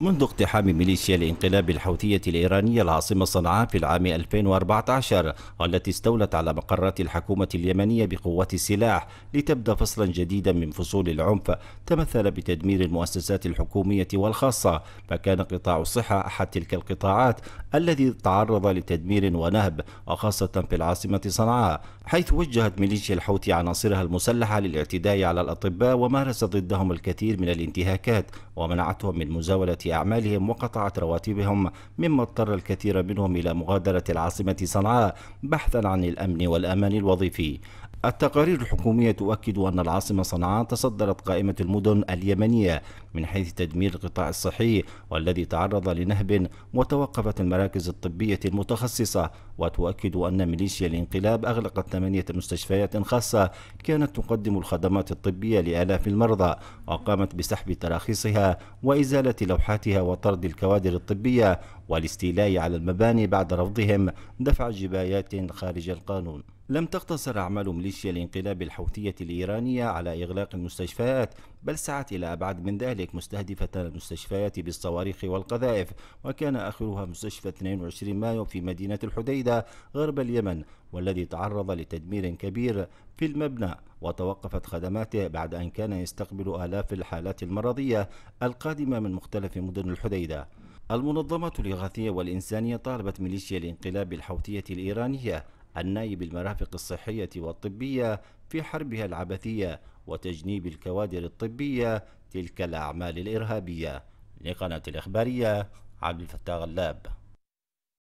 منذ اقتحام ميليشيا الانقلاب الحوثية الإيرانية العاصمة صنعاء في العام 2014 والتي استولت على مقرات الحكومة اليمنية بقوات السلاح لتبدأ فصلا جديدا من فصول العنف تمثل بتدمير المؤسسات الحكومية والخاصة فكان قطاع الصحة أحد تلك القطاعات الذي تعرض لتدمير ونهب وخاصة في العاصمة صنعاء حيث وجهت ميليشيا الحوثي عناصرها المسلحة للاعتداء على الأطباء ومارس ضدهم الكثير من الانتهاكات ومنعتهم من مزاولة أعمالهم وقطعت رواتبهم مما اضطر الكثير منهم إلى مغادرة العاصمة صنعاء بحثا عن الأمن والأمان الوظيفي التقارير الحكومية تؤكد أن العاصمة صنعاء تصدرت قائمة المدن اليمنية من حيث تدمير القطاع الصحي والذي تعرض لنهب وتوقفت المراكز الطبية المتخصصة وتؤكد أن ميليشيا الانقلاب أغلقت ثمانية مستشفيات خاصة كانت تقدم الخدمات الطبية لآلاف المرضى وقامت بسحب تراخيصها وإزالة لوحاتها وطرد الكوادر الطبية والاستيلاء على المباني بعد رفضهم دفع جبايات خارج القانون لم تقتصر أعمال ميليشيا الانقلاب الحوثية الإيرانية على إغلاق المستشفيات بل سعت إلى أبعد من ذلك مستهدفة المستشفيات بالصواريخ والقذائف وكان آخرها مستشفى 22 مايو في مدينة الحديدة غرب اليمن والذي تعرض لتدمير كبير في المبنى وتوقفت خدماته بعد أن كان يستقبل آلاف الحالات المرضية القادمة من مختلف مدن الحديدة المنظمة الإغاثية والإنسانية طالبت ميليشيا الانقلاب الحوثية الإيرانية الناي بالمرافق الصحية والطبية في حربها العبثية وتجنيب الكوادر الطبية تلك الأعمال الإرهابية لقناة الإخبارية عبد الفتاح غلاب